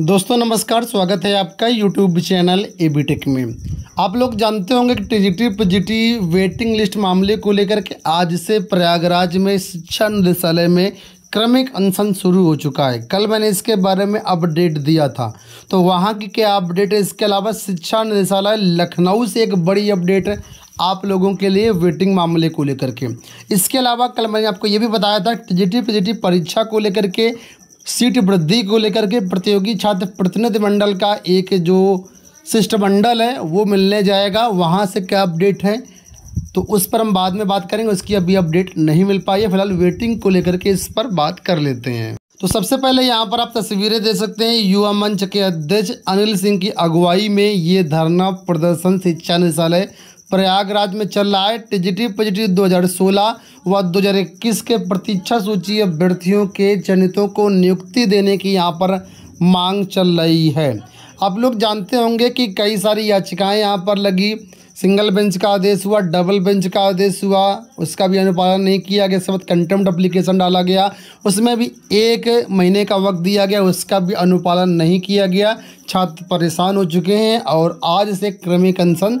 दोस्तों नमस्कार स्वागत है आपका YouTube channel A B tech में आप लोग जानते होंगे कि टीजीटी पीजीटी वेटिंग लिस्ट मामले को लेकर के आज से प्रयागराज में शिक्षा निदेशालय में क्रमिक अनशन शुरू हो चुका है कल मैंने इसके बारे में अपडेट दिया था तो वहाँ की क्या अपडेट है इसके अलावा शिक्षा निदेशालय लखनऊ से एक बड़ी अपडेट है आप लोगों के लिए वेटिंग मामले को लेकर के इसके अलावा कल मैंने आपको ये भी बताया था टीजीटी पीजीटी परीक्षा को लेकर के सीट वृद्धि को लेकर के प्रतियोगी छात्र प्रतिनिधिमंडल का एक जो शिष्टमंडल है वो मिलने जाएगा वहाँ से क्या अपडेट है तो उस पर हम बाद में बात करेंगे उसकी अभी अपडेट नहीं मिल पाई है फिलहाल वेटिंग को लेकर के इस पर बात कर लेते हैं तो सबसे पहले यहाँ पर आप तस्वीरें दे सकते हैं युवा मंच के अध्यक्ष अनिल सिंह की अगुवाई में ये धरना प्रदर्शन शिक्षा निशालय प्रयागराज में चल रहा है दो हज़ार 2016 व 2021 के प्रतीक्षा सूची अभ्यर्थियों के चयनितों को नियुक्ति देने की यहाँ पर मांग चल रही है आप लोग जानते होंगे कि कई सारी याचिकाएं यहाँ पर लगी सिंगल बेंच का आदेश हुआ डबल बेंच का आदेश हुआ उसका भी अनुपालन नहीं किया गया इसके बाद कंटेम्प्ट अप्लीकेशन डाला गया उसमें भी एक महीने का वक्त दिया गया उसका भी अनुपालन नहीं किया गया छात्र परेशान हो चुके हैं और आज से क्रमिक अनशन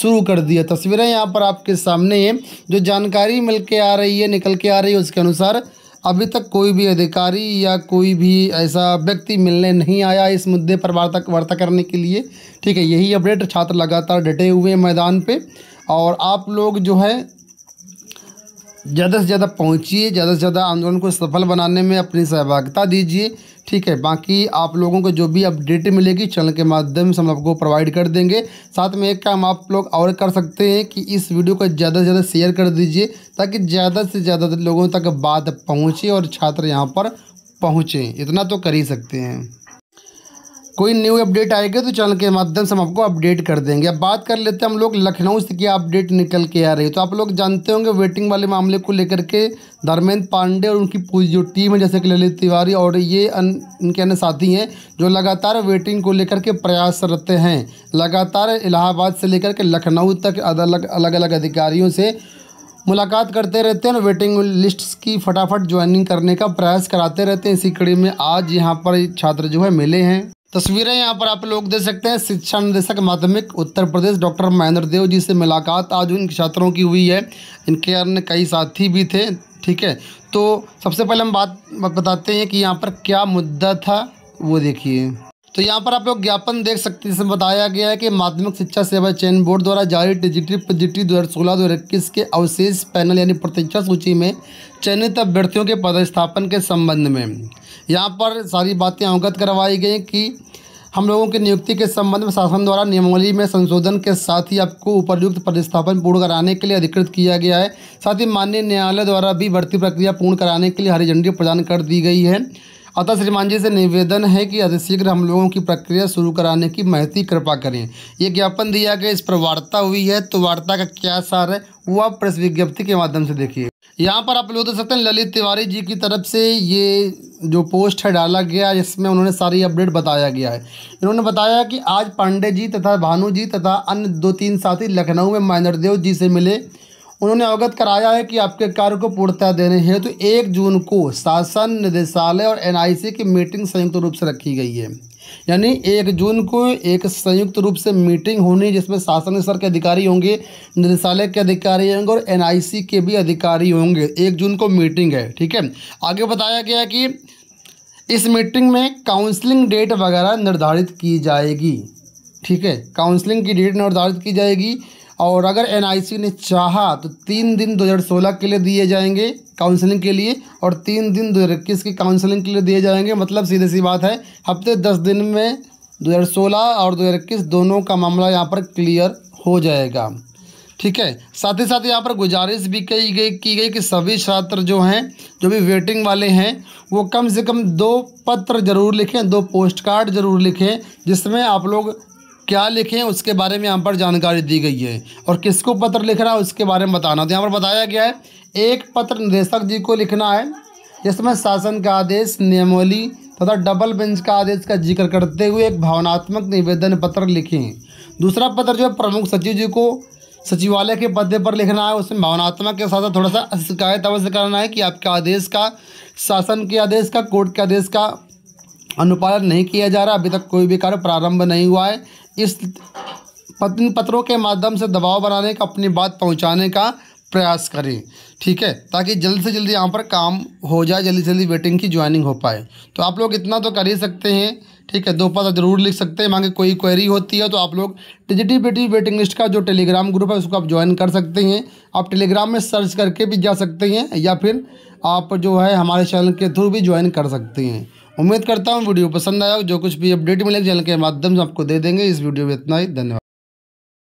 शुरू कर दिया तस्वीरें यहाँ पर आपके सामने हैं जो जानकारी मिल के आ रही है निकल के आ रही है उसके अनुसार अभी तक कोई भी अधिकारी या कोई भी ऐसा व्यक्ति मिलने नहीं आया इस मुद्दे पर वार्ता वार्ता करने के लिए ठीक है यही अपडेट छात्र लगातार डटे हुए हैं मैदान पे और आप लोग जो है ज़्यादा से ज़्यादा पहुँचिए ज़्यादा से ज़्यादा आंदोलन को सफल बनाने में अपनी सहभागिता दीजिए ठीक है बाकी आप लोगों को जो भी अपडेट मिलेगी चैनल के माध्यम से हम आपको प्रोवाइड कर देंगे साथ में एक काम आप लोग और कर सकते हैं कि इस वीडियो को ज़्यादा से ज़्यादा शेयर कर दीजिए ताकि ज़्यादा से ज़्यादा लोगों तक बात पहुँचे और छात्र यहाँ पर पहुँचें इतना तो कर ही सकते हैं कोई न्यू अपडेट आएगी तो चैनल के माध्यम से हम आपको अपडेट कर देंगे अब बात कर लेते हैं हम लोग लखनऊ से क्या अपडेट निकल के आ रही है तो आप लोग जानते होंगे वेटिंग वाले मामले को लेकर के धर्मेंद्र पांडे और उनकी पूरी जो टीम है जैसे कि ललित तिवारी और ये अन, इनके अन्य साथी हैं जो लगातार वेटिंग को लेकर के प्रयासरत हैं लगातार इलाहाबाद से लेकर के लखनऊ तक अलग अलग अलग अधिकारियों से मुलाकात करते रहते हैं और वेटिंग लिस्ट की फटाफट ज्वाइनिंग करने का प्रयास कराते रहते हैं इसी कड़ी में आज यहाँ पर छात्र जो है मिले हैं तस्वीरें यहाँ पर आप लोग दे सकते हैं शिक्षा निदेशक माध्यमिक उत्तर प्रदेश डॉक्टर महेंद्र देव जी से मुलाकात आज उन छात्रों की हुई है इनके अन्य कई साथी भी थे ठीक है तो सबसे पहले हम बात बताते हैं कि यहाँ पर क्या मुद्दा था वो देखिए तो यहाँ पर आप लोग ज्ञापन देख सकते हैं जिसमें बताया गया है कि माध्यमिक शिक्षा सेवा चयन बोर्ड द्वारा जारी डिजिटल डिजिटरी दो हज़ार सोलह दो हज़ार इक्कीस के अवशेष पैनल यानी प्रतीक्षा सूची में चयनित अभ्यर्थियों के पदस्थापन के संबंध में यहाँ पर सारी बातें अवगत करवाई गई कि हम लोगों की नियुक्ति के संबंध में शासन द्वारा नियमावली में संशोधन के साथ ही आपको उपरयुक्त पदस्थापन पूर्ण कराने के लिए अधिकृत किया गया है साथ ही माननीय न्यायालय द्वारा भी भर्ती प्रक्रिया पूर्ण कराने के लिए हरी झंडी प्रदान कर दी गई है अतः श्रीमान जी से निवेदन है कि अतिशीघ्र हम लोगों की प्रक्रिया शुरू कराने की महती कृपा करें ये ज्ञापन दिया गया इस पर वार्ता हुई है तो वार्ता का क्या सार है वो आप प्रेस विज्ञप्ति के माध्यम से देखिए यहाँ पर आप लोग देख सकते हैं ललित तिवारी जी की तरफ से ये जो पोस्ट है डाला गया इसमें उन्होंने सारी अपडेट बताया गया है इन्होंने बताया कि आज पांडे जी तथा भानु जी तथा अन्य दो तीन साथी लखनऊ में महेंद्र देव जी से मिले उन्होंने अवगत कराया है कि आपके कार्य को पूर्णता देने हेतु तो एक जून को शासन निदेशालय और एनआईसी की मीटिंग संयुक्त रूप से रखी गई है यानी एक जून को एक संयुक्त रूप से मीटिंग होनी जिसमें शासन स्तर के अधिकारी होंगे निदेशालय के अधिकारी होंगे और एनआईसी के भी अधिकारी होंगे एक जून को मीटिंग है ठीक है आगे बताया गया कि इस मीटिंग में काउंसलिंग डेट वगैरह निर्धारित की जाएगी ठीक है काउंसलिंग की डेट निर्धारित की जाएगी और अगर एनआईसी ने चाहा तो तीन दिन 2016 के लिए दिए जाएंगे काउंसलिंग के लिए और तीन दिन दो की काउंसलिंग के लिए दिए जाएंगे मतलब सीधे सी बात है हफ्ते दस दिन में 2016 और 2021 दोनों का मामला यहाँ पर क्लियर हो जाएगा ठीक है साथ ही साथ यहाँ पर गुजारिश भी की गई की गई कि सभी छात्र जो हैं जो भी वेटिंग वाले हैं वो कम से कम दो पत्र जरूर लिखें दो पोस्ट कार्ड जरूर लिखें जिसमें आप लोग क्या लिखें उसके बारे में यहाँ पर जानकारी दी गई है और किसको पत्र लिखना है उसके बारे में बताना तो यहाँ पर बताया गया है एक पत्र निदेशक जी को लिखना है जिसमें शासन का आदेश नियमोली तथा डबल बेंच का आदेश का जिक्र करते हुए एक भावनात्मक निवेदन पत्र लिखें दूसरा पत्र जो है प्रमुख सचिव जी को सचिवालय के पदे पर लिखना है उसमें भावनात्मक के साथ साथ थोड़ा सा शिकायत अवश्य करना है कि आपके आदेश का शासन के आदेश का कोर्ट के आदेश का अनुपालन नहीं किया जा रहा अभी तक कोई भी कार्य प्रारंभ नहीं हुआ है इस इन पत्रों के माध्यम से दबाव बनाने का अपनी बात पहुंचाने का प्रयास करें ठीक है ताकि जल्द से जल्दी यहाँ पर काम हो जाए जल्दी से जल्दी वेटिंग की ज्वाइनिंग हो पाए तो आप लोग इतना तो कर ही सकते हैं ठीक है दो पता जरूर लिख सकते हैं मांगे कोई क्वेरी होती है तो आप लोग डिजिटी बेटी वेटिंग लिस्ट का जो टेलीग्राम ग्रुप है उसको आप ज्वाइन कर सकते हैं आप टेलीग्राम में सर्च करके भी जा सकते हैं या फिर आप जो है हमारे चैनल के थ्रू भी ज्वाइन कर सकते हैं उम्मीद करता हूँ वीडियो पसंद आया हो जो कुछ भी अपडेट मिले चैनल के माध्यम से आपको दे देंगे इस वीडियो में इतना ही धन्यवाद